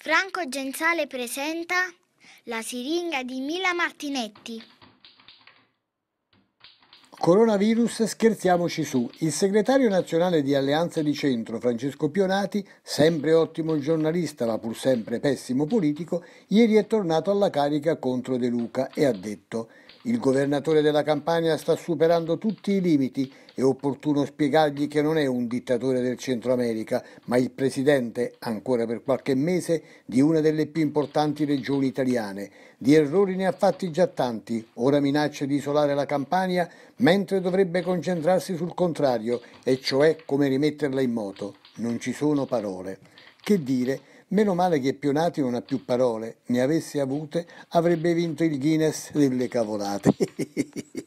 Franco Genzale presenta La siringa di Mila Martinetti. Coronavirus scherziamoci su. Il segretario nazionale di Alleanza di Centro, Francesco Pionati, sempre ottimo giornalista ma pur sempre pessimo politico, ieri è tornato alla carica contro De Luca e ha detto il governatore della Campania sta superando tutti i limiti, è opportuno spiegargli che non è un dittatore del Centro America, ma il presidente, ancora per qualche mese, di una delle più importanti regioni italiane. Di errori ne ha fatti già tanti, ora minaccia di isolare la Campania, mentre dovrebbe concentrarsi sul contrario, e cioè come rimetterla in moto. Non ci sono parole. Che dire, meno male che Pionati non ha più parole, ne avesse avute, avrebbe vinto il Guinness delle cavolate.